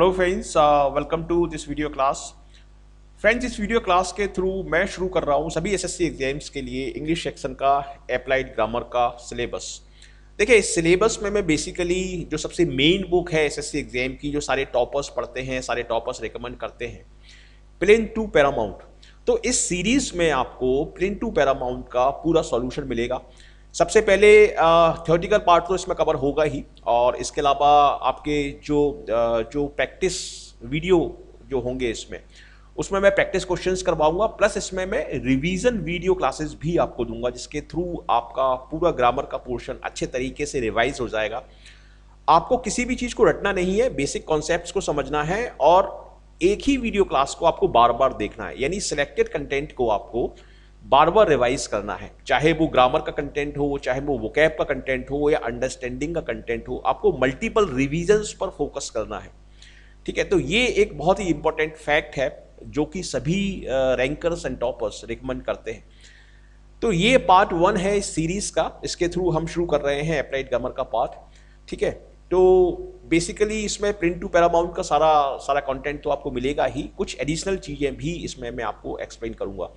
hello friends welcome to this video class friends इस video class के through मैं शुरू कर रहा हूँ सभी एसएससी एग्जाम्स के लिए इंग्लिश सेक्शन का अप्लाइड ग्रामर का सिलेबस देखिए इस सिलेबस में मैं बेसिकली जो सबसे मेन बुक है एसएससी एग्जाम की जो सारे टॉपर्स पढ़ते हैं सारे टॉपर्स रिकमेंड करते हैं प्लेन टू पैरामाउंट तो इस सीरीज़ में आपको प्लेन टू पैरामाउंट का पूरा सॉल्यूशन मिलेगा सबसे पहले थियोटिकल पार्ट तो इसमें कवर होगा ही और इसके अलावा आपके जो जो प्रैक्टिस वीडियो जो होंगे इसमें उसमें मैं प्रैक्टिस क्वेश्चंस करवाऊंगा प्लस इसमें मैं रिवीजन वीडियो क्लासेस भी आपको दूंगा जिसके थ्रू आपका पूरा ग्रामर का पोर्शन अच्छे तरीके से रिवाइज हो जाएगा आपको किसी भी चीज़ को रटना नहीं है बेसिक कॉन्सेप्ट को समझना है और एक ही वीडियो क्लास को आपको बार बार देखना है यानी सिलेक्टेड कंटेंट को आपको बार बार रिवाइज करना है चाहे वो ग्रामर का कंटेंट हो चाहे वो वोकैब का कंटेंट हो या अंडरस्टैंडिंग का कंटेंट हो आपको मल्टीपल रिविजन्स पर फोकस करना है ठीक है तो ये एक बहुत ही इंपॉर्टेंट फैक्ट है जो कि सभी रैंकर्स एंड टॉपर्स रिकमेंड करते हैं तो ये पार्ट वन है इस सीरीज़ का इसके थ्रू हम शुरू कर रहे हैं अप्लाइड ग्रामर का पार्ट ठीक है तो बेसिकली इसमें प्रिंट टू पैरामाउंट का सारा सारा कंटेंट तो आपको मिलेगा ही कुछ एडिशनल चीज़ें भी इसमें मैं आपको एक्सप्लेन करूंगा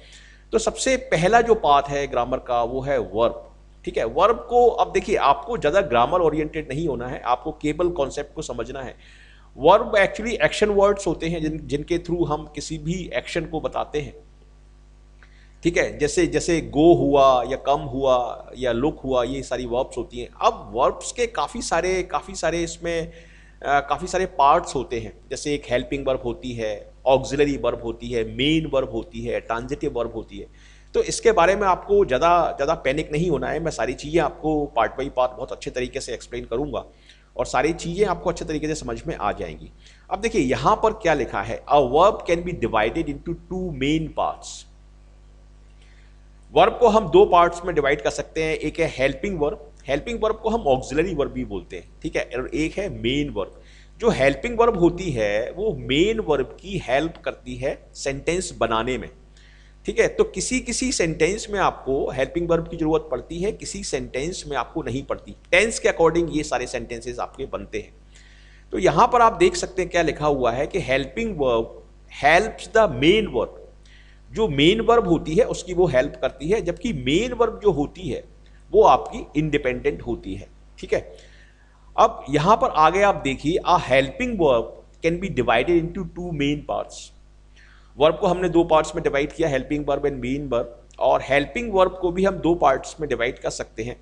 तो सबसे पहला जो पाथ है ग्रामर का वो है वर्ब ठीक है वर्ब को अब देखिए आपको ज़्यादा ग्रामर ओरिएंटेड नहीं होना है आपको केबल कॉन्सेप्ट को समझना है वर्ब एक्चुअली एक्शन वर्ड्स होते हैं जिन जिनके थ्रू हम किसी भी एक्शन को बताते हैं ठीक है जैसे जैसे गो हुआ या कम हुआ या लुक हुआ ये सारी वर्ब्स होती हैं अब वर्ब्स के काफ़ी सारे काफ़ी सारे इसमें काफ़ी सारे पार्ट्स होते हैं जैसे एक हेल्पिंग वर्ब होती है ऑक्सिलरी वर्ब होती है मेन वर्ब होती है ट्रांजिटिव वर्ब होती है तो इसके बारे में आपको ज़्यादा ज़्यादा पैनिक नहीं होना है मैं सारी चीज़ें आपको पार्ट बाई पार्ट बहुत अच्छे तरीके से एक्सप्लेन करूँगा और सारी चीज़ें आपको अच्छे तरीके से समझ में आ जाएंगी अब देखिए यहाँ पर क्या लिखा है a verb can be divided into two main parts verb को हम दो पार्ट्स में डिवाइड कर सकते हैं एक है हेल्पिंग वर्ब हेल्पिंग वर्ब को हम ऑक्सिलरी वर्ब भी बोलते हैं ठीक है और एक है मेन वर्ब जो हेल्पिंग वर्ब होती है वो मेन वर्ब की हेल्प करती है सेंटेंस बनाने में ठीक है तो किसी किसी सेंटेंस में आपको हेल्पिंग वर्ब की ज़रूरत पड़ती है किसी सेंटेंस में आपको नहीं पड़ती टेंस के अकॉर्डिंग ये सारे सेंटेंसेस आपके बनते हैं तो यहाँ पर आप देख सकते हैं क्या लिखा हुआ है कि helping verb help the main verb main मेन वर्ब होती है उसकी वो हेल्प करती है जबकि मेन वर्ब जो होती है वो आपकी इंडिपेंडेंट होती है ठीक है अब यहाँ पर आगे आप देखिए a helping verb can be divided into two main parts verb को हमने दो पार्ट्स में डिवाइड किया helping verb and main verb और हेल्पिंग वर्ब को भी हम दो पार्ट्स में डिवाइड कर सकते हैं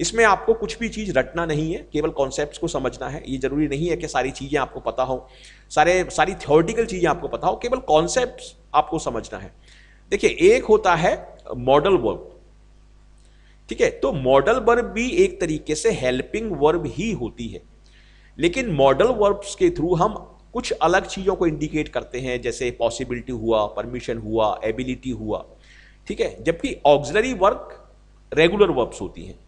इसमें आपको कुछ भी चीज़ रटना नहीं है केवल कॉन्सेप्ट को समझना है ये ज़रूरी नहीं है कि सारी चीज़ें आपको पता हो सारे सारी थियोरटिकल चीज़ें आपको पता हो केवल कॉन्सेप्ट आपको समझना है देखिए एक होता है मॉडल वर्ब ठीक है तो मॉडल वर्ब भी एक तरीके से हेल्पिंग वर्ब ही होती है लेकिन मॉडल वर्ब्स के थ्रू हम कुछ अलग चीज़ों को इंडिकेट करते हैं जैसे पॉसिबिलिटी हुआ परमिशन हुआ एबिलिटी हुआ ठीक है जबकि ऑक्सिलरी वर्क रेगुलर वर्ब्स होती हैं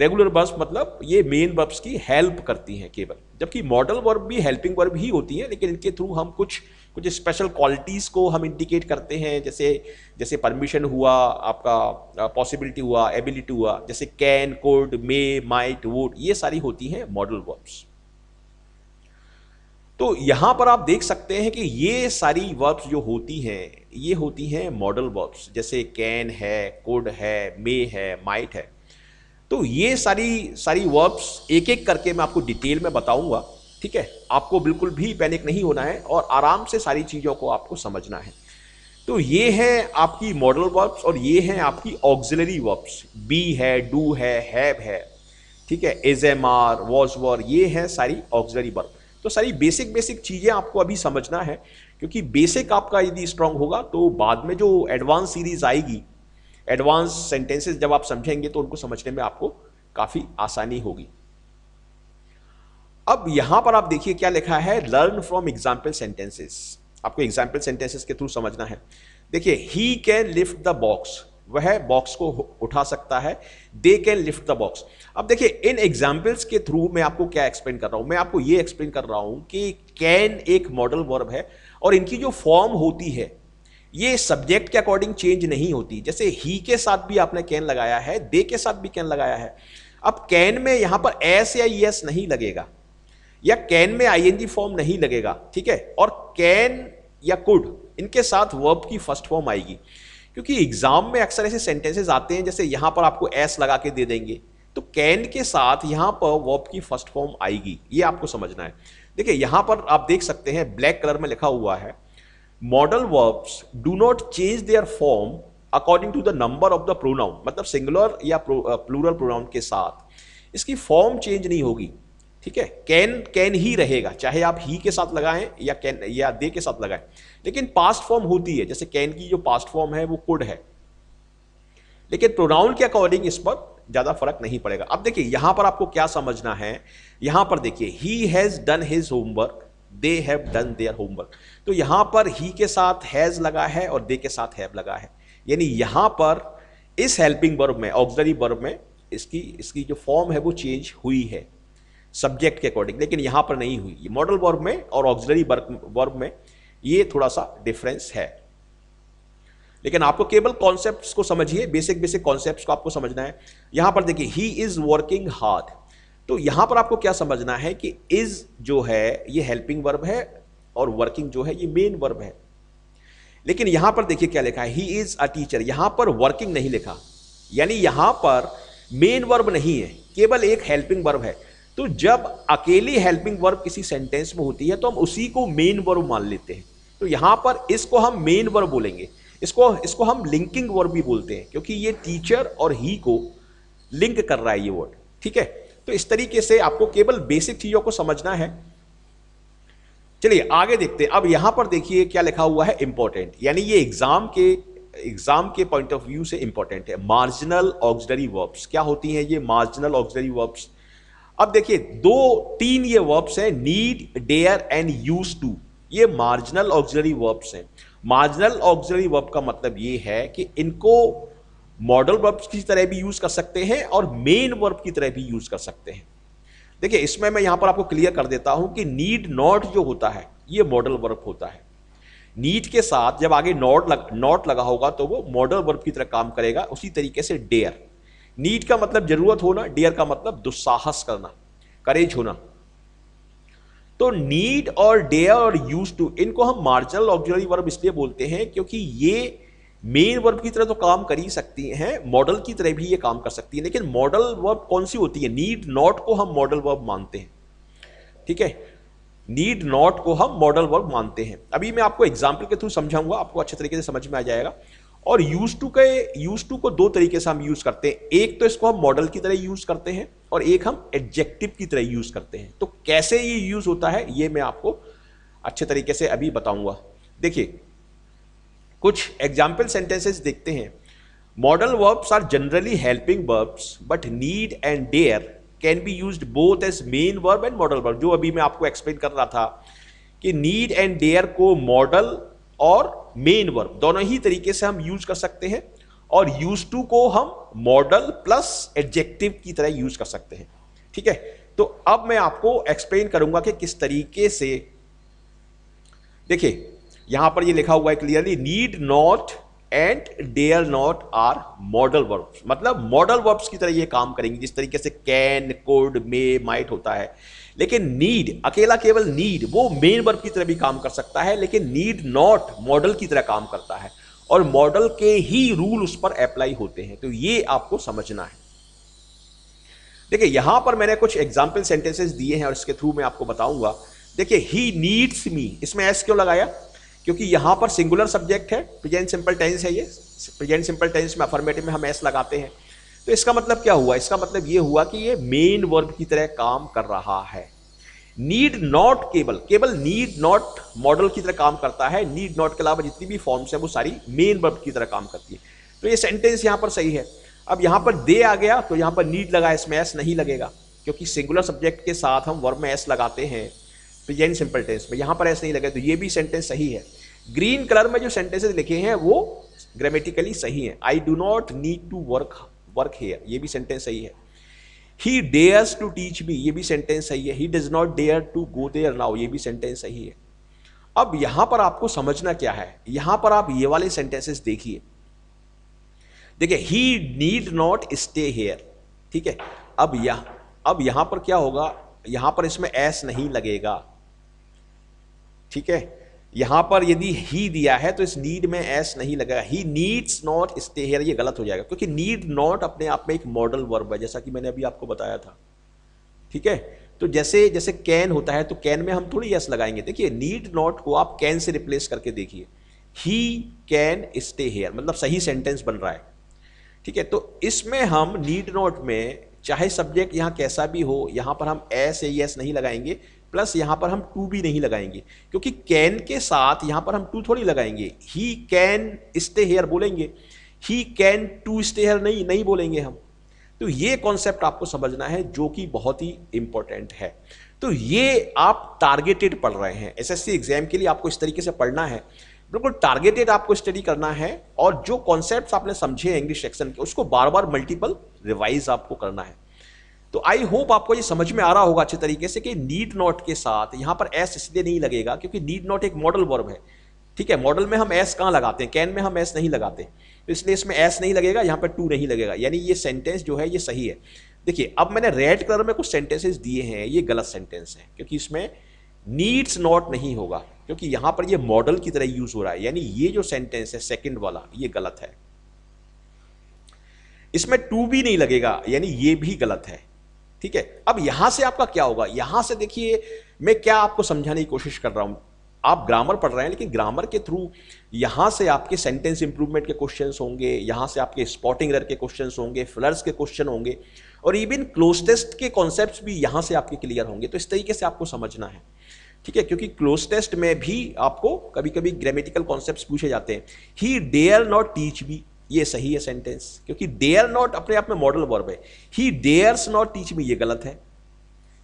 रेगुलर वर्ब्स मतलब ये मेन वर्ब्स की हेल्प करती हैं केवल जबकि मॉडल वर्ब भी हेल्पिंग वर्ब ही होती हैं लेकिन इनके थ्रू हम कुछ कुछ स्पेशल क्वालिटीज़ को हम इंडिकेट करते हैं जैसे जैसे परमिशन हुआ आपका पॉसिबिलिटी हुआ एबिलिटी हुआ जैसे can could may might would ये सारी होती हैं मॉडल वर्ब्स तो यहाँ पर आप देख सकते हैं कि ये सारी वर्ब्स जो होती हैं ये होती हैं मॉडल वर्ब्स जैसे कैन है कोड है मे है माइट है तो ये सारी सारी वर्ब्स एक एक करके मैं आपको डिटेल में बताऊंगा ठीक है आपको बिल्कुल भी पैनिक नहीं होना है और आराम से सारी चीज़ों को आपको समझना है तो ये है आपकी मॉडल वर्ब्स और ये हैं आपकी ऑक्जिलरी वर्ब्स बी है डू है हैव है ठीक है as am are was were ये हैं सारी ऑक्जिलरी वर्ब तो सारी बेसिक बेसिक चीज़ें आपको अभी समझना है क्योंकि बेसिक आपका यदि स्ट्रांग होगा तो बाद में जो एडवांस सीरीज आएगी एडवांस सेंटेंसेस जब आप समझेंगे तो उनको समझने में आपको काफ़ी आसानी होगी अब यहां पर आप देखिए क्या लिखा है लर्न फ्रॉम एग्जाम्पल सेंटेंसेस आपको एग्जाम्पल सेंटेंसेस के थ्रू समझना है देखिए he can lift the box वह बॉक्स को उठा सकता है they can lift the box अब देखिए इन एग्जाम्पल्स के थ्रू मैं आपको क्या एक्सप्लेन कर रहा हूँ मैं आपको ये एक्सप्लेन कर रहा हूं कि कैन एक मॉडल वर्ब है और इनकी जो फॉर्म होती है ये सब्जेक्ट के अकॉर्डिंग चेंज नहीं होती जैसे ही के साथ भी आपने कैन लगाया है दे के साथ भी कैन लगाया है अब कैन में यहाँ पर एस या यस नहीं लगेगा या कैन में आईएनजी फॉर्म नहीं लगेगा ठीक है और कैन या कुड इनके साथ वर्ब की फर्स्ट फॉर्म आएगी क्योंकि एग्जाम में अक्सर ऐसे सेंटेंसेज आते हैं जैसे यहां पर आपको एस लगा के दे देंगे तो कैन के साथ यहां पर वर्ब की फर्स्ट फॉर्म आएगी ये आपको समझना है देखिए यहां पर आप देख सकते हैं ब्लैक कलर में लिखा हुआ है modal verbs do not change their form according to the number of the pronoun मतलब सिंगुलर या प्लूरल प्रोनाउन uh, के साथ इसकी फॉर्म चेंज नहीं होगी ठीक है कैन कैन ही रहेगा चाहे आप ही के साथ लगाएं या कैन या दे के साथ लगाएं लेकिन पास्ट फॉर्म होती है जैसे कैन की जो पास्ट फॉर्म है वो कुड है लेकिन प्रोनाउन के अकॉर्डिंग इस पर ज़्यादा फर्क नहीं पड़ेगा अब देखिए यहां पर आपको क्या समझना है यहां पर देखिए he has done his homework they have done their homework तो यहां पर ही के साथ हैज़ लगा है और दे के साथ हैव लगा है यानी यहां पर इस हेल्पिंग वर्ब में ऑक्जरी वर्ब में इसकी इसकी जो फॉर्म है वो चेंज हुई है सब्जेक्ट के अकॉर्डिंग लेकिन यहाँ पर नहीं हुई ये मॉडल वर्ब में और ऑक्सिलरी वर्ब में ये थोड़ा सा डिफरेंस है लेकिन आपको केवल कॉन्सेप्ट को समझिए बेसिक बेसिक कॉन्सेप्ट को आपको समझना है यहां पर देखिए ही इज़ वर्किंग हार्ड तो यहां पर आपको क्या समझना है कि इज़ जो है ये हेल्पिंग वर्ब है और वर्किंग जो है ये मेन वर्ब है लेकिन यहां पर देखिए क्या लिखा है ही इज़ अ टीचर यहां पर वर्किंग नहीं लिखा यानी यहां पर मेन वर्ब नहीं है केवल एक हेल्पिंग वर्ब है तो जब अकेली हेल्पिंग वर्ब किसी सेंटेंस में होती है तो हम उसी को मेन वर्ब मान लेते हैं तो यहाँ पर इसको हम मेन वर्ब बोलेंगे इसको इसको हम लिंकिंग वर्ब भी बोलते हैं क्योंकि ये टीचर और ही को लिंक कर रहा है ये वर्ड ठीक है तो इस तरीके से आपको केवल बेसिक चीज़ों को समझना है चलिए आगे देखते हैं अब यहां पर देखिए क्या लिखा हुआ है इंपॉर्टेंट यानी ये एग्जाम के एग्जाम के पॉइंट ऑफ व्यू से इंपॉर्टेंट है मार्जिनल ऑक्सडरी वर्ब्स क्या होती हैं ये मार्जिनल ऑक्सडरी वर्ब्स अब देखिए दो तीन ये वर्ब्स हैं need dare and use to ये मार्जिनल ऑक्सिलरी वर्ब्स हैं मार्जिनल ऑक्सिलरी वर्ब का मतलब ये है कि इनको मॉडल वर्ब की तरह भी यूज कर सकते हैं और मेन वर्ब की तरह भी यूज कर सकते हैं देखिए इसमें मैं यहां पर आपको क्लियर कर देता हूं कि नीड नॉट जो होता है ये मॉडल वर्ब होता है नीड के साथ जब आगे नॉट लग नॉट लगा होगा तो वो मॉडल वर्ब की तरह काम करेगा उसी तरीके से डेयर नीड का मतलब जरूरत होना डियर का मतलब दुस्साहस करना करेज होना तो नीड और डेयर और यूज टू इनको हम मार्जिनल ऑक्जरी वर्ब इसलिए बोलते हैं क्योंकि ये मेन वर्ब की तरह तो काम कर ही सकती हैं मॉडल की तरह भी ये काम कर सकती है लेकिन मॉडल वर्ब कौन सी होती है नीड नॉट को हम मॉडल वर्ब मानते हैं ठीक है नीड नॉट को हम मॉडल वर्ब मानते हैं अभी मैं आपको एग्जाम्पल के थ्रू समझाऊंगा आपको अच्छे तरीके से समझ में आ जाएगा और यूज टू के यूज टू को दो तरीके से हम यूज करते हैं एक तो इसको हम मॉडल की तरह यूज करते हैं और एक हम एडजेक्टिव की तरह यूज करते हैं तो कैसे ये यूज होता है ये मैं आपको अच्छे तरीके से अभी बताऊंगा देखिए कुछ एग्जाम्पल सेंटेंसेस देखते हैं modal verbs are generally helping verbs but need and dare can be use both as main verb and modal verb जो अभी मैं आपको एक्सप्लेन कर रहा था कि नीड एंड डेयर को मॉडल और मेन वर्ब दोनों ही तरीके से हम यूज कर सकते हैं और यूज टू को हम मॉडल प्लस एडजेक्टिव की तरह यूज कर सकते हैं ठीक है तो अब मैं आपको एक्सप्लेन करूंगा कि किस तरीके से देखिए यहां पर ये लिखा हुआ है clearly need not and dare not are modal verbs मतलब मॉडल वर्ब्स की तरह ये काम करेंगे जिस तरीके से कैन कोड मे माइट होता है लेकिन नीड अकेला केवल नीड वो मेन वर्ब की तरह भी काम कर सकता है लेकिन नीड नॉट मॉडल की तरह काम करता है और मॉडल के ही रूल उस पर अप्लाई होते हैं तो ये आपको समझना है देखिए यहां पर मैंने कुछ एग्जाम्पल सेंटेंसेस दिए हैं और इसके थ्रू मैं आपको बताऊंगा देखिए ही नीड्स मी इसमें एस क्यों लगाया क्योंकि यहां पर सिंगुलर सब्जेक्ट है प्रेजेंट सिंपल टेंस है ये प्रेजेंट सिंपल टेंस में अफर्मेटिव में हम एस लगाते हैं तो इसका मतलब क्या हुआ इसका मतलब ये हुआ कि ये मेन वर्ब की तरह काम कर रहा है नीड नॉट केबल केबल नीड नॉट मॉडल की तरह काम करता है नीड नॉट के अलावा जितनी भी फॉर्म्स है वो सारी मेन वर्ब की तरह काम करती है तो ये सेंटेंस यहां पर सही है अब यहां पर दे आ गया तो यहां पर नीड लगा इसमें एस नहीं लगेगा क्योंकि सिंगुलर सब्जेक्ट के साथ हम वर्ब में एस लगाते हैं तो ये सिंपल टेंस में यहां पर एस नहीं लगे तो ये भी सेंटेंस सही है ग्रीन कलर में जो सेंटेंसेस लिखे हैं वो ग्रामेटिकली सही है I do not need to work work here ये भी सेंटेंस सही है he dares to teach me ये भी सेंटेंस सही है he does not dare to go there now ये भी सेंटेंस सही है अब यहां पर आपको समझना क्या है यहां पर आप ये वाले सेंटेंसेस देखिए देखिए he need not stay here ठीक है अब यह अब यहां पर क्या होगा यहां पर इसमें एस नहीं लगेगा ठीक है यहां पर यदि ही दिया है तो इस नीड में एस नहीं लगा he needs not stay here ये गलत हो जाएगा क्योंकि नीड नॉट अपने आप में एक मॉडल वर्ब है जैसा कि मैंने अभी आपको बताया था ठीक है तो जैसे जैसे कैन होता है तो कैन में हम थोड़ी यस लगाएंगे देखिए नीड नॉट को आप कैन से रिप्लेस करके देखिए ही कैन स्टे हेयर मतलब सही सेंटेंस बन रहा है ठीक है तो इसमें हम नीड नॉट में चाहे सब्जेक्ट यहाँ कैसा भी हो यहाँ पर हम एस या नहीं लगाएंगे प्लस यहाँ पर हम टू भी नहीं लगाएंगे क्योंकि कैन के साथ यहाँ पर हम टू थोड़ी लगाएंगे ही कैन स्टे हेयर बोलेंगे he can to stay here नहीं नहीं बोलेंगे हम तो ये कॉन्सेप्ट आपको समझना है जो कि बहुत ही इंपॉर्टेंट है तो ये आप टारगेटेड पढ़ रहे हैं एसएससी एग्जाम के लिए आपको इस तरीके से पढ़ना है बिल्कुल टारगेटेड आपको स्टडी करना है और जो कॉन्सेप्ट आपने समझे इंग्लिश सेक्शन के उसको बार बार मल्टीपल रिवाइज आपको करना है तो आई होप आपको ये समझ में आ रहा होगा अच्छे तरीके से कि नीड नॉट के साथ यहाँ पर एस इसलिए नहीं लगेगा क्योंकि नीड नॉट एक मॉडल वर्ब है ठीक है मॉडल में हम एस कहाँ लगाते हैं कैन में हम एस नहीं लगाते तो इसलिए इसमें एस नहीं लगेगा यहाँ पर टू नहीं लगेगा यानी ये सेंटेंस जो है ये सही है देखिए अब मैंने रेड कलर में कुछ सेंटेंसेस दिए हैं ये गलत सेंटेंस हैं क्योंकि इसमें नीड्स नॉट नहीं होगा क्योंकि यहाँ पर ये मॉडल की तरह यूज हो रहा है यानी ये जो सेंटेंस है सेकंड वाला ये गलत है इसमें टू भी नहीं लगेगा यानी ये भी गलत है ठीक है अब यहां से आपका क्या होगा यहां से देखिए मैं क्या आपको समझाने की कोशिश कर रहा हूं आप ग्रामर पढ़ रहे हैं लेकिन ग्रामर के थ्रू यहां से आपके सेंटेंस इंप्रूवमेंट के क्वेश्चन होंगे यहां से आपके स्पॉटिंग रर के क्वेश्चन होंगे फ्लर्स के क्वेश्चन होंगे और इवन क्लोजेस्ट के कॉन्सेप्ट भी यहां से आपके क्लियर होंगे तो इस तरीके से आपको समझना है ठीक है क्योंकि क्लोज टेस्ट में भी आपको कभी कभी ग्रामेटिकल कॉन्सेप्ट पूछे जाते हैं he dare not teach be ये सही है सेंटेंस क्योंकि देयर नॉट अपने आप में मॉडल वर्ब है he dares not teach me ये गलत है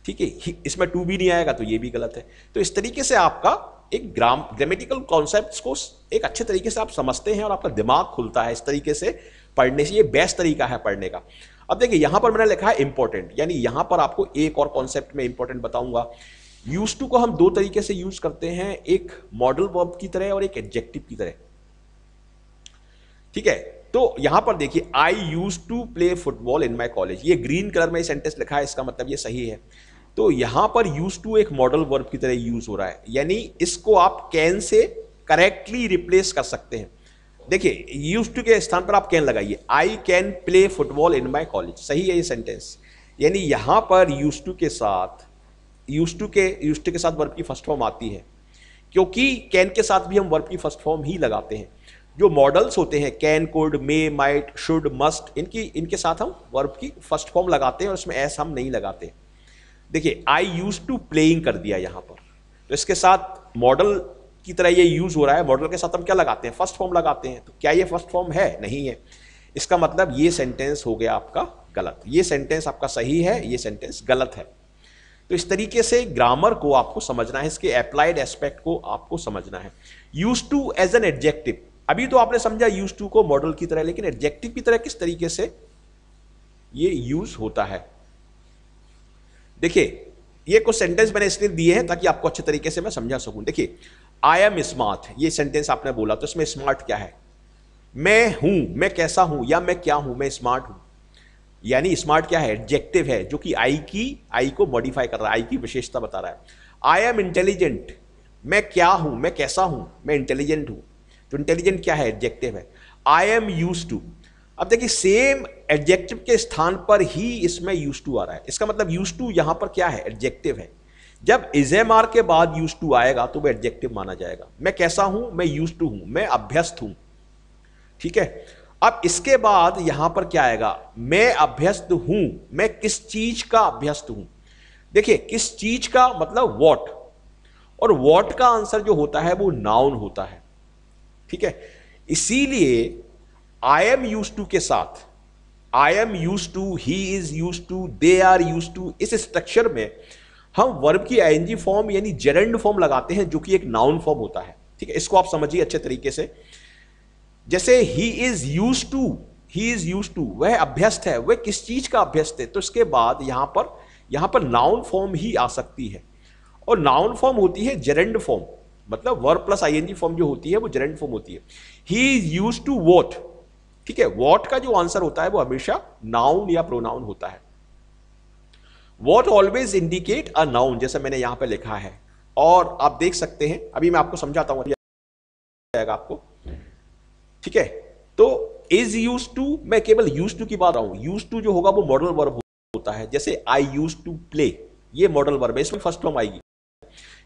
ठीक है इसमें टू भी नहीं आएगा तो ये भी गलत है तो इस तरीके से आपका एक ग्राम ग्रामेटिकल कॉन्सेप्ट को एक अच्छे तरीके से आप समझते हैं और आपका दिमाग खुलता है इस तरीके से पढ़ने से ये बेस्ट तरीका है पढ़ने का अब देखिए यहां पर मैंने लिखा है इंपॉर्टेंट यानी यहां पर आपको एक और कॉन्सेप्ट में इंपॉर्टेंट बताऊंगा यूज टू को हम दो तरीके से यूज करते हैं एक मॉडल वर्ब की तरह और एक एडजेक्टिव की तरह ठीक है तो यहां पर देखिए I use to play football in my college ये ग्रीन कलर में सेंटेंस लिखा है इसका मतलब ये सही है तो यहां पर यूज टू एक मॉडल वर्ब की तरह यूज हो रहा है यानी इसको आप कैन से करेक्टली रिप्लेस कर सकते हैं देखिए यूज टू के स्थान पर आप कैन लगाइए I can play football in my college सही है ये सेंटेंस यानी यहाँ पर यूज टू के साथ यूज टू के यूज टू के साथ वर्ब की फर्स्ट फॉर्म आती है क्योंकि कैन के साथ भी हम वर्ब की फर्स्ट फॉर्म ही लगाते हैं जो मॉडल्स होते हैं can could may might should must इनकी इनके साथ हम वर्ब की फर्स्ट फॉर्म लगाते हैं और इसमें एस हम नहीं लगाते देखिए आई यूज टू प्लेइंग कर दिया यहाँ पर तो इसके साथ मॉडल की तरह ये यूज़ हो रहा है मॉडल के साथ हम क्या लगाते हैं फर्स्ट फॉर्म लगाते हैं तो क्या ये फर्स्ट फॉर्म है नहीं है इसका मतलब ये सेंटेंस हो गया आपका गलत ये सेंटेंस आपका सही है ये सेंटेंस गलत है तो इस तरीके से ग्रामर को आपको समझना है इसके अप्लाइड एस्पेक्ट को आपको समझना है use to as an adjective अभी तो आपने समझा यूज टू को मॉडल की तरह लेकिन एडजेक्टिव की तरह किस तरीके से ये यूज होता है देखिए ये कुछ सेंटेंस मैंने इसलिए दिए हैं ताकि आपको अच्छे तरीके से मैं समझा सकूं देखिए आई एम स्मार्ट ये सेंटेंस आपने बोला तो इसमें स्मार्ट क्या है मैं हूं मैं कैसा हूं या मैं क्या हूं मैं स्मार्ट हूं यानी स्मार्ट क्या है एडजेक्टिव है जो कि आई की आई को मॉडिफाई कर रहा है आई की विशेषता बता रहा है आई एम इंटेलिजेंट मैं क्या हूं मैं कैसा हूं मैं इंटेलिजेंट हूं तो इंटेलिजेंट क्या है एडजेक्टिव है आई एम यूज टू अब देखिए सेम एडजेक्टिव के स्थान पर ही इसमें यूज टू आ रहा है इसका मतलब यूज टू यहाँ पर क्या है एडजेक्टिव है जब इजेमार के बाद यूज टू आएगा तो वह एडजेक्टिव माना जाएगा मैं कैसा हूं मैं यूज टू हूं मैं अभ्यस्त हूं ठीक है अब इसके बाद यहां पर क्या आएगा मैं अभ्यस्त हूं मैं किस चीज का अभ्यस्त हूं देखिए किस चीज का मतलब वॉट और वॉट का आंसर जो होता है वो नाउन होता है ठीक है इसीलिए आई एम यूज टू के साथ I am use to he is use to they are use to इस स्ट्रक्चर में हम वर्ब की आई एनजी फॉर्म यानी जेरेंड फॉर्म लगाते हैं जो कि एक नाउन फॉर्म होता है ठीक है इसको आप समझिए अच्छे तरीके से जैसे he is use to he is use to वह अभ्यस्त है वह किस चीज का अभ्यस्त है तो इसके बाद यहां पर यहां पर नाउन फॉर्म ही आ सकती है और नाउन फॉर्म होती है जेरेंड फॉर्म मतलब वर्ब प्लस आईएनजी फॉर्म जो होती है वो जरेंट फॉर्म होती है he is use to what ठीक है वॉट का जो आंसर होता है वो हमेशा नाउन या प्रोनाउन होता है what always indicate a noun जैसे मैंने यहां पर लिखा है और आप देख सकते हैं अभी मैं आपको समझाता हूं जाएगा आपको ठीक है तो इज यूज टू मैं केवल यूज टू की बात रहा हूं यूज टू जो होगा वो मॉडल वर्ब होता है जैसे आई यूज टू प्ले ये मॉडल वर्ब है इसमें फर्स्ट फॉर्म आएगी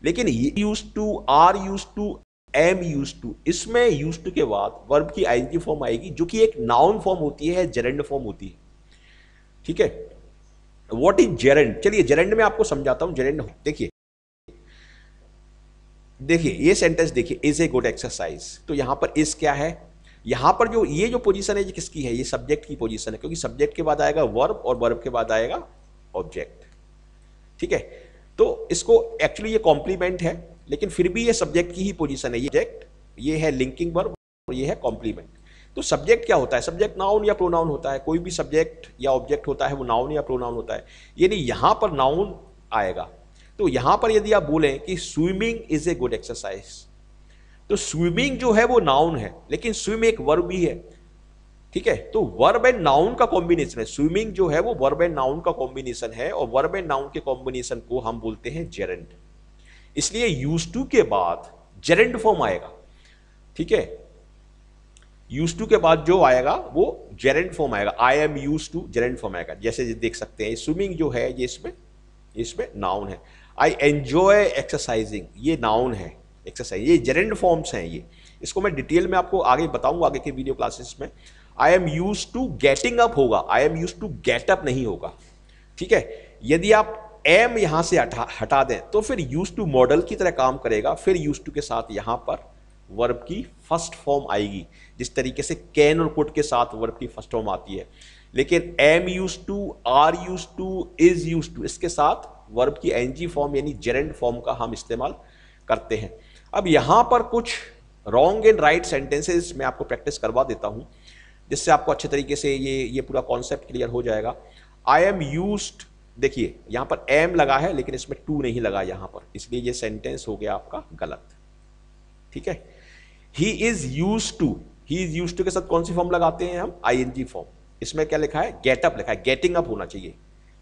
लेकिन use to are use to am use to इसमें यूज टू के बाद वर्ब की आई की फॉर्म आएगी जो कि एक नाउन फॉर्म होती है जेरेंड फॉर्म होती है ठीक है वॉट इज जेरेंड चलिए जेरेंड में आपको समझाता हूं जेरेंड देखिए देखिए ये सेंटेंस देखिए इज ए गुड एक्सरसाइज तो यहां पर इज क्या है यहां पर जो ये जो पोजीशन है ये किसकी है ये सब्जेक्ट की पोजीशन है क्योंकि सब्जेक्ट के बाद आएगा वर्ब और वर्ब के बाद आएगा ऑब्जेक्ट ठीक है तो इसको एक्चुअली ये कॉम्प्लीमेंट है लेकिन फिर भी ये सब्जेक्ट की ही पोजीशन है ये सब्जेक्ट ये है लिंकिंग वर्ब और ये है कॉम्प्लीमेंट तो सब्जेक्ट क्या होता है सब्जेक्ट नाउन या प्रोनाउन होता है कोई भी सब्जेक्ट या ऑब्जेक्ट होता है वो नाउन या प्रोनाउन होता है यानी यहाँ पर नाउन आएगा तो यहाँ पर यदि आप बोलें कि swimming is a good exercise तो स्विमिंग जो है वो नाउन है लेकिन स्विम एक वर्ब भी है ठीक है तो वर्ब एंड नाउन का कॉम्बिनेशन है स्विमिंग जो है वो वर्ब एंड नाउन का कॉम्बिनेशन है और वर्ब एंड नाउन के कॉम्बिनेशन को हम बोलते हैं जेरेंड इसलिए यूज टू के बाद जेरेंड फॉर्म आएगा ठीक है यूज टू के बाद जो आएगा वो जेरेंड फॉर्म आएगा I am use to gerund form आएगा जैसे देख सकते हैं स्विमिंग जो है ये इसमें इसमें नाउन है आई एंजॉय एक्सरसाइजिंग ये नाउन है एक्सरसाइज ये जेरेंड फॉर्म्स हैं ये इसको मैं डिटेल में आपको आगे बताऊंगा आगे के वीडियो क्लासेस में I am use to getting up होगा I am use to get up नहीं होगा ठीक है यदि आप एम यहां से हटा हटा दें तो फिर यूज टू मॉडल की तरह काम करेगा फिर यूज टू के साथ यहां पर वर्ब की फर्स्ट फॉर्म आएगी जिस तरीके से कैन और कुट के साथ वर्ब की फर्स्ट फॉर्म आती है लेकिन am use to are use to is use to इसके साथ वर्ब की एनजी फॉर्म यानी जेरेंड फॉर्म का हम इस्तेमाल करते हैं अब यहां पर कुछ रॉन्ग एंड राइट सेंटेंसेस मैं आपको प्रैक्टिस करवा देता हूँ जिससे आपको अच्छे तरीके से ये ये पूरा कॉन्सेप्ट क्लियर हो जाएगा आई एम यूज देखिए यहाँ पर एम लगा है लेकिन इसमें टू नहीं लगा यहाँ पर इसलिए ये सेंटेंस हो गया आपका गलत ठीक है he is use to he is use to के साथ कौन सी फॉर्म लगाते हैं हम आई फॉर्म इसमें क्या लिखा है गेटअप लिखा है गेटिंग अप होना चाहिए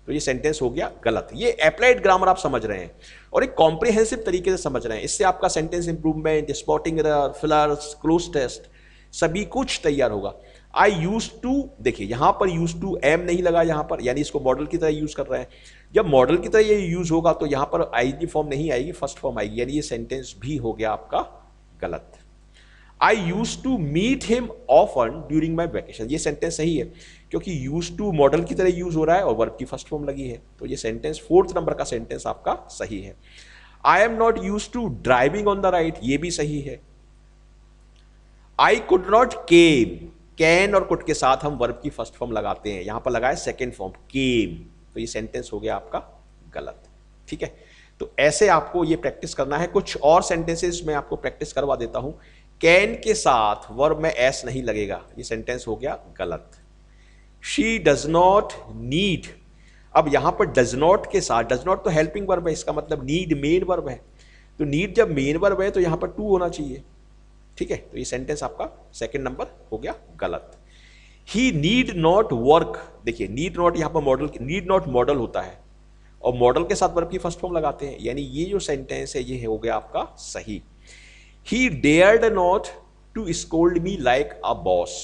तो ये सेंटेंस हो गया गलत ये अप्लाइड ग्रामर आप समझ रहे हैं और एक कॉम्प्रिहेंसिव तरीके से समझ रहे हैं इससे आपका sentence improvement spotting error fillers cloze test सभी कुछ तैयार होगा आई यूज टू देखिए यहां पर यूज टू एम नहीं लगा यहां पर यानी इसको मॉडल की तरह यूज़ कर रहे हैं जब मॉडल की तरह ये यूज़ होगा तो यहां पर आई जी फॉर्म नहीं आएगी फर्स्ट फॉर्म आएगी यानी ये सेंटेंस भी हो गया आपका गलत I use to meet him often during my vacation ये सेंटेंस सही है क्योंकि यूज टू मॉडल की तरह यूज हो रहा है और वर्ब की फर्स्ट फॉर्म लगी है तो ये सेंटेंस फोर्थ नंबर का सेंटेंस आपका सही है I am not use to driving on the right ये भी सही है I could not came can और कुट के साथ हम वर्ब की फर्स्ट फॉर्म लगाते हैं यहां पर लगाए सेकेंड फॉर्म केम तो ये सेंटेंस हो गया आपका गलत ठीक है तो ऐसे आपको ये प्रैक्टिस करना है कुछ और सेंटेंसेस मैं आपको प्रैक्टिस करवा देता हूं कैन के साथ वर्ब में एस नहीं लगेगा ये सेंटेंस हो गया गलत शी डज नॉट नीड अब यहां पर डज नॉट के साथ डज नॉट तो हेल्पिंग वर्ब है इसका मतलब नीड मेन वर्ब है तो नीड जब मेन वर्ब है तो यहां पर टू होना चाहिए ठीक है तो ये सेंटेंस आपका सेकंड नंबर हो गया गलत ही नीड नॉट वर्क देखिए नीड नॉट यहां पर मॉडल नीड नॉट मॉडल होता है और मॉडल के साथ वर्ब की फर्स्ट फॉर्म लगाते हैं यानी ये जो सेंटेंस है ये हो गया आपका सही he dared not to scold me like a boss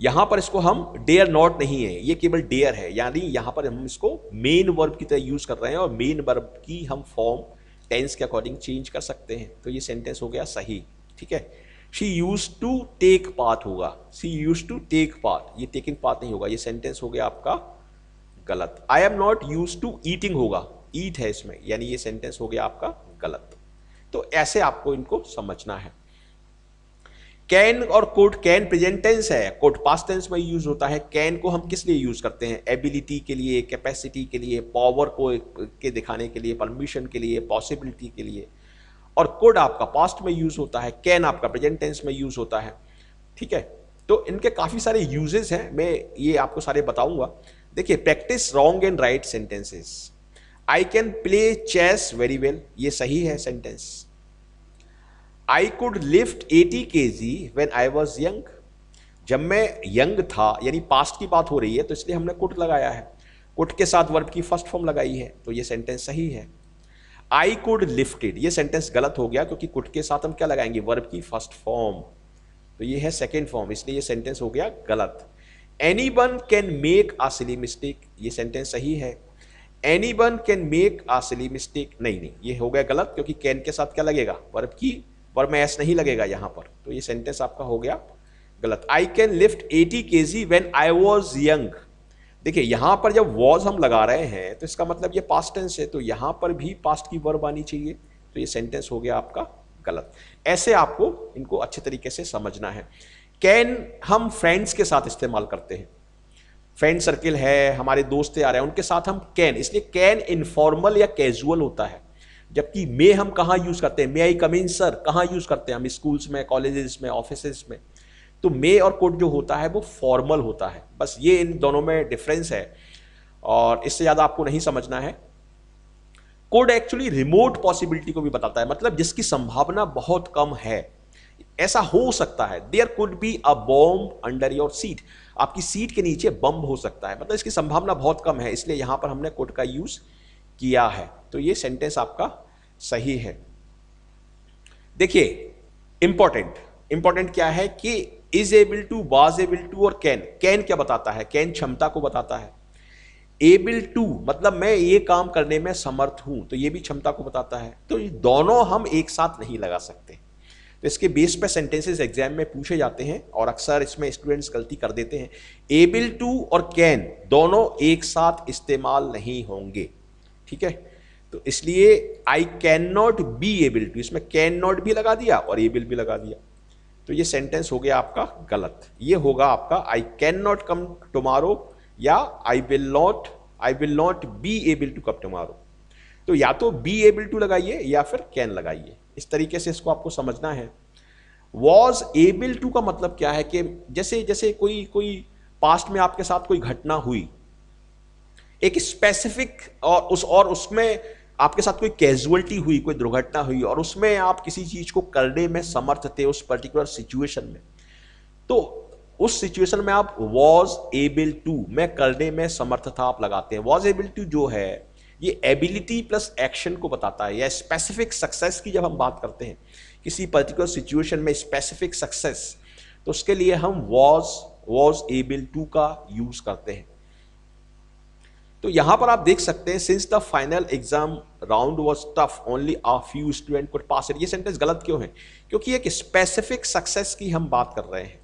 यहां पर इसको हम डेयर नॉट नहीं है ये केवल डेयर है यानी यहां पर हम इसको मेन वर्ब की तरह यूज कर रहे हैं और मेन वर्ब की हम फॉर्म टेंस के अकॉर्डिंग चेंज कर सकते हैं तो ये सेंटेंस हो गया सही ठीक है she use to take path होगा she use to take path ये टेकिंग पाथ नहीं होगा ये सेंटेंस हो गया आपका गलत I am not use to eating होगा ईट है इसमें यानी ये सेंटेंस हो गया आपका गलत तो ऐसे आपको इनको समझना है कैन और कोड कैन प्रेजेंट टेंस है कोड पास्ट टेंस में यूज होता है कैन को हम किस लिए यूज करते हैं एबिलिटी के लिए कैपेसिटी के लिए पावर को के दिखाने के लिए परमिशन के लिए पॉसिबिलिटी के लिए और कोड आपका पास्ट में यूज होता है कैन आपका प्रेजेंट टेंस में यूज होता है ठीक है तो इनके काफ़ी सारे यूजेस हैं मैं ये आपको सारे बताऊंगा देखिए practice wrong and right sentences I can play chess very well ये सही है sentence I could lift eighty K G when I was young जब मैं यंग था यानी पास्ट की बात हो रही है तो इसलिए हमने कुट लगाया है कुट के साथ वर्ब की फर्स्ट फॉर्म लगाई है तो ये सेंटेंस सही है आई कुड लिफ्टेड ये सेंटेंस गलत हो गया क्योंकि कुट के साथ हम क्या लगाएंगे वर्ब की फर्स्ट फॉर्म तो ये है सेकेंड फॉर्म इसलिए ये सेंटेंस हो गया गलत anyone can make a silly mistake ये सेंटेंस सही है anyone can make a silly mistake नहीं नहीं ये हो गया गलत क्योंकि कैन के साथ क्या लगेगा वर्ब की पर मैं ऐसा नहीं लगेगा यहाँ पर तो ये सेंटेंस आपका हो गया गलत I can lift eighty K G when I was young देखिए यहाँ पर जब वॉज हम लगा रहे हैं तो इसका मतलब ये पास्ट टेंस है तो यहाँ पर भी पास्ट की वर्ब आनी चाहिए तो ये सेंटेंस हो गया आपका गलत ऐसे आपको इनको अच्छे तरीके से समझना है कैन हम फ्रेंड्स के साथ इस्तेमाल करते हैं फ्रेंड सर्किल है हमारे दोस्त आ रहे हैं उनके साथ हम कैन इसलिए कैन इनफॉर्मल या कैजुअल होता है जबकि मे हम कहाँ यूज़ करते हैं मे आई कम इन सर कहाँ यूज़ करते हैं हम स्कूल्स में कॉलेजेस में ऑफिस में तो मे और कोट जो होता है वो फॉर्मल होता है बस ये इन दोनों में डिफरेंस है और इससे ज़्यादा आपको नहीं समझना है कोड एक्चुअली रिमोट पॉसिबिलिटी को भी बताता है मतलब जिसकी संभावना बहुत कम है ऐसा हो सकता है there could be a bomb under your seat आपकी सीट के नीचे बम हो सकता है मतलब इसकी संभावना बहुत कम है इसलिए यहां पर हमने कोड का यूज़ किया है तो ये सेंटेंस आपका सही है देखिए इंपॉर्टेंट इंपॉर्टेंट क्या है कि is able to was able to और कैन कैन क्या बताता है कैन क्षमता को बताता है एबल टू मतलब मैं ये काम करने में समर्थ हूं तो ये भी क्षमता को बताता है तो ये दोनों हम एक साथ नहीं लगा सकते तो इसके बेस पर सेंटेंसेस एग्जाम में पूछे जाते हैं और अक्सर इसमें स्टूडेंट्स गलती कर देते हैं एबल टू और कैन दोनों एक साथ इस्तेमाल नहीं होंगे ठीक है तो इसलिए I can not be able to इसमें कैन नॉट भी लगा दिया और एबल भी लगा दिया तो ये सेंटेंस हो गया आपका गलत ये होगा आपका I can not come tomorrow या I will not I will not be able to come tomorrow तो या तो बी एबल टू लगाइए या फिर कैन लगाइए इस तरीके से इसको आपको समझना है वॉज एबल टू का मतलब क्या है कि जैसे जैसे कोई कोई पास्ट में आपके साथ कोई घटना हुई एक स्पेसिफिक और उस और उसमें आपके साथ कोई कैजुअलिटी हुई कोई दुर्घटना हुई और उसमें आप किसी चीज को करने में समर्थ थे उस पर्टिकुलर सिचुएशन में तो उस सिचुएशन में आप वॉज एबल टू मैं करने में समर्थ था आप लगाते हैं वॉज एबल टू जो है ये एबिलिटी प्लस एक्शन को बताता है या स्पेसिफिक सक्सेस की जब हम बात करते हैं किसी पर्टिकुलर सिचुएशन में स्पेसिफिक सक्सेस तो उसके लिए हम वॉज वॉज एबल टू का यूज करते हैं तो यहां पर आप देख सकते हैं since the final exam round was tough only a few student could pass ये सेंटेंस गलत क्यों है क्योंकि एक स्पेसिफिक सक्सेस की हम बात कर रहे हैं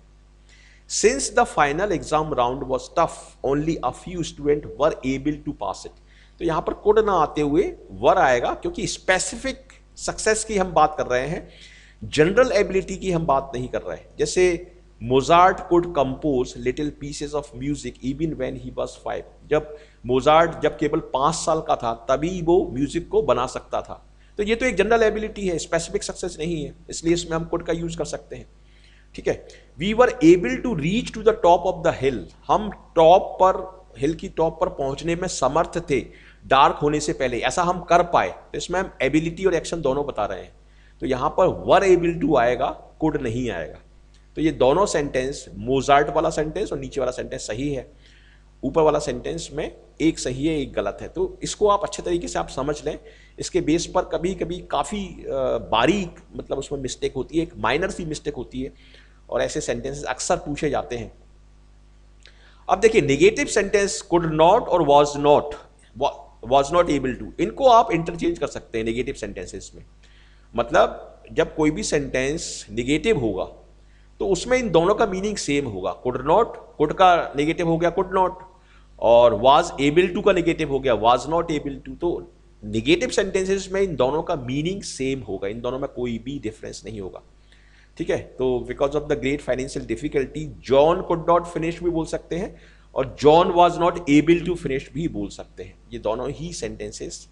since the final exam round was tough only a few student were able to pass it तो यहां पर कोड ना आते हुए वर आएगा क्योंकि स्पेसिफिक सक्सेस की हम बात कर रहे हैं जनरल एबिलिटी की हम बात नहीं कर रहे हैं जैसे Mozart could compose little pieces of music even when he was five जब मोजार्ट जब केवल पांच साल का था तभी वो म्यूजिक को बना सकता था तो ये तो एक जनरल एबिलिटी है स्पेसिफिक सक्सेस नहीं है इसलिए इसमें हम कुड का यूज कर सकते हैं ठीक है we were able to reach to the top of the hill हम टॉप पर हिल की टॉप पर पहुंचने में समर्थ थे डार्क होने से पहले ऐसा हम कर पाए तो इसमें हम एबिलिटी और एक्शन दोनों बता रहे हैं तो यहाँ पर वर एबल टू आएगा कुड नहीं आएगा तो ये दोनों सेंटेंस मोजार्ट वाला सेंटेंस और नीचे वाला सेंटेंस सही है ऊपर वाला सेंटेंस में एक सही है एक गलत है तो इसको आप अच्छे तरीके से आप समझ लें इसके बेस पर कभी कभी काफ़ी बारीक मतलब उसमें मिस्टेक होती है एक माइनर सी मिस्टेक होती है और ऐसे सेंटेंसेस अक्सर पूछे जाते हैं अब देखिए नेगेटिव सेंटेंस कुड नॉट और was not was not able to इनको आप इंटरचेंज कर सकते हैं नेगेटिव सेंटेंसेस में मतलब जब कोई भी सेंटेंस निगेटिव होगा तो उसमें इन दोनों का मीनिंग सेम होगा कुड नॉट कुड का नेगेटिव हो गया कुड नॉट और वाज एबल टू का नेगेटिव हो गया वाज नॉट एबल टू तो नेगेटिव सेंटेंसेस में इन दोनों का मीनिंग सेम होगा इन दोनों में कोई भी डिफरेंस नहीं होगा ठीक है तो because of the great financial difficulty John could not finish भी बोल सकते हैं और John was not able to finish भी बोल सकते हैं ये दोनों ही सेंटेंसेस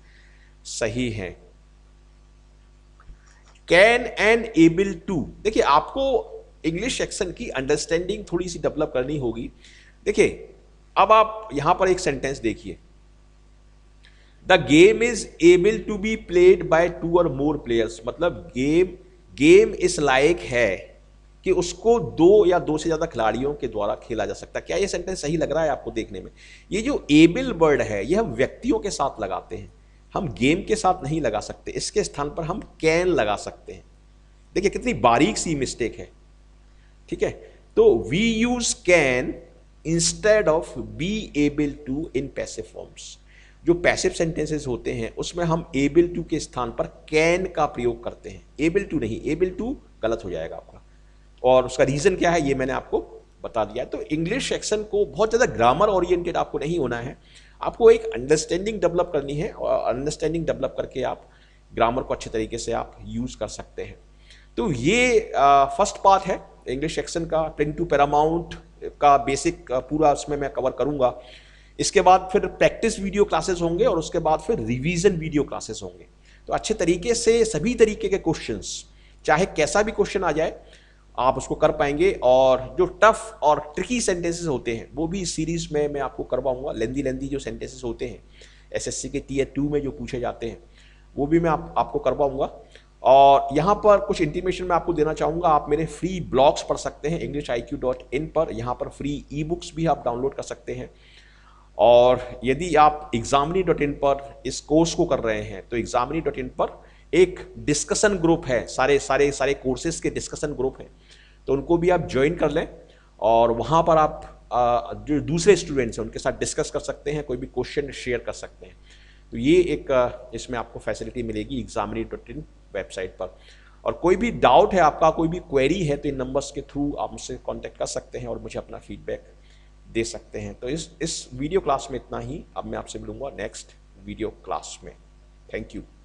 सही हैं कैन एंड एबल टू देखिए आपको इंग्लिश एक्शन की अंडरस्टैंडिंग थोड़ी सी डेवलप करनी होगी देखिए अब आप यहां पर एक सेंटेंस देखिए the game is able to be played by two और मोर प्लेयर्स मतलब गेम गेम इस लाइक है कि उसको दो या दो से ज़्यादा खिलाड़ियों के द्वारा खेला जा सकता है क्या यह सेंटेंस सही लग रहा है आपको देखने में ये जो एबल वर्ड है यह हम व्यक्तियों के साथ लगाते हैं हम गेम के साथ नहीं लगा सकते इसके स्थान पर हम कैन लगा सकते हैं देखिए कितनी बारीक सी मिस्टेक है ठीक है तो we use can instead of be able to in passive forms जो पैसिव सेंटेंसेस होते हैं उसमें हम एबल टू के स्थान पर कैन का प्रयोग करते हैं एबल टू नहीं एबल टू गलत हो जाएगा आपका और उसका रीज़न क्या है ये मैंने आपको बता दिया तो इंग्लिश सेक्शन को बहुत ज़्यादा ग्रामर ओरिएंटेड आपको नहीं होना है आपको एक अंडरस्टैंडिंग डेवलप करनी है और अंडरस्टैंडिंग डेवलप करके आप ग्रामर को अच्छे तरीके से आप यूज़ कर सकते हैं तो ये फर्स्ट पार्ट है इंग्लिश एक्शन का ट्रेन टू पैरामाउंट का बेसिक uh, पूरा उसमें मैं कवर करूंगा इसके बाद फिर प्रैक्टिस वीडियो क्लासेस होंगे और उसके बाद फिर रिवीजन वीडियो क्लासेस होंगे तो अच्छे तरीके से सभी तरीके के क्वेश्चंस चाहे कैसा भी क्वेश्चन आ जाए आप उसको कर पाएंगे और जो टफ और ट्रिकी सेंटेंसेस होते हैं वो भी सीरीज़ में मैं आपको करवाऊंगा लेंदी लेंदी जो सेंटेंसेस होते हैं एसएससी के टीयर टू में जो पूछे जाते हैं वो भी मैं आप, आपको करवाऊंगा और यहाँ पर कुछ इंटीमेशन मैं आपको देना चाहूँगा आप मेरे फ्री ब्लॉग्स पढ़ सकते हैं English I Q dot in पर यहाँ पर फ्री ई बुक्स भी आप डाउनलोड कर सकते हैं और यदि आप एग्जामिनी डॉट इन पर इस कोर्स को कर रहे हैं तो एग्जामिनी डॉट इन पर एक डिस्कशन ग्रुप है सारे सारे सारे कोर्सेज के डिस्कशन ग्रुप हैं तो उनको भी आप ज्वाइन कर लें और वहाँ पर आप जो दूसरे स्टूडेंट्स हैं उनके साथ डिस्कस कर सकते हैं कोई भी क्वेश्चन शेयर कर सकते हैं तो ये एक इसमें आपको फैसिलिटी मिलेगी एग्जामिनी डॉट इन वेबसाइट पर और कोई भी डाउट है आपका कोई भी क्वेरी है तो इन नंबर्स के थ्रू आप मुझसे कांटेक्ट कर सकते हैं और मुझे अपना फीडबैक दे सकते हैं तो इस इस वीडियो क्लास में इतना ही अब मैं आपसे मिलूंगा नेक्स्ट वीडियो क्लास में थैंक यू